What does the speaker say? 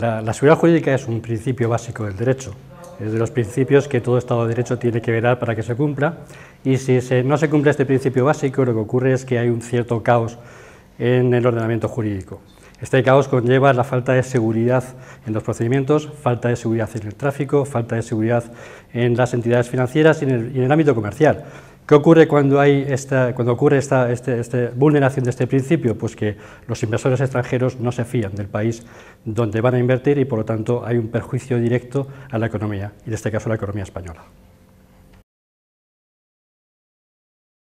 La, seguridad jurídica es un principio básico del derecho, es de los principios que todo Estado de Derecho tiene que verar para que se cumpla, y si no se cumple este principio básico, lo que ocurre es que hay un cierto caos en el ordenamiento jurídico. Este caos conlleva la falta de seguridad en los procedimientos, falta de seguridad en el tráfico, falta de seguridad en las entidades financieras y en el ámbito comercial. ¿Qué ocurre cuando, hay cuando ocurre esta este, este vulneración de este principio? Pues que los inversores extranjeros no se fían del país donde van a invertir y por lo tanto hay un perjuicio directo a la economía, y en este caso a la economía española.